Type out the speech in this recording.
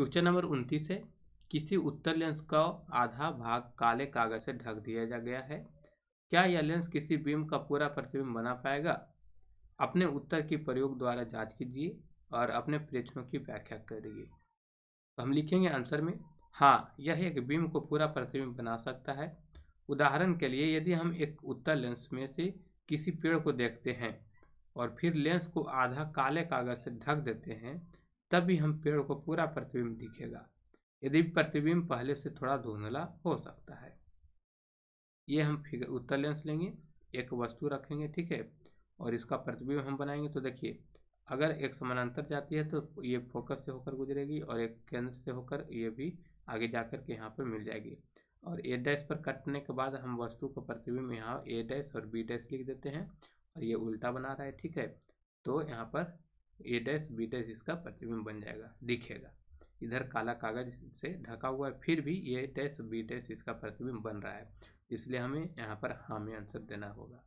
question number उनतीस है किसी उत्तर लेंस का आधा भाग काले कागज से ढक दिया जा गया है क्या यह लेंस किसी बीम का पूरा प्रतिबिंब बना पाएगा अपने उत्तर की प्रयोग द्वारा जांच कीजिए और अपने प्रश्नों की व्याख्या करिए तो हम लिखेंगे आंसर में हाँ यह एक बीम को पूरा प्रतिबिंब बना सकता है उदाहरण के लिए यदि हम एक उत्तर लेंस में से किसी पेड़ को देखते हैं और फिर लेंस को आधा काले कागज से ढक देते हैं तभी हम पेड़ को पूरा प्रतिबिंब दिखेगा यदि प्रतिबिंब पहले से थोड़ा धुंधला हो सकता है ये हम फिगर उत्तर लेंस लेंगे एक वस्तु रखेंगे ठीक है और इसका प्रतिबिंब हम बनाएंगे तो देखिए अगर एक समानांतर जाती है तो ये फोकस से होकर गुजरेगी और एक केंद्र से होकर ये भी आगे जा कर के यहाँ पर मिल जाएगी और ए डैश पर कटने के बाद हम वस्तु का प्रतिबिंब यहाँ ए डैश और बी डैश लिख देते हैं और ये उल्टा बना रहा है ठीक है तो यहाँ पर ए डैश बी डैश इसका प्रतिबिंब बन जाएगा दिखेगा इधर काला कागज से ढका हुआ है फिर भी ए डैश बी डैश इसका प्रतिबिंब बन रहा है इसलिए हमें यहाँ पर हाँ में आंसर देना होगा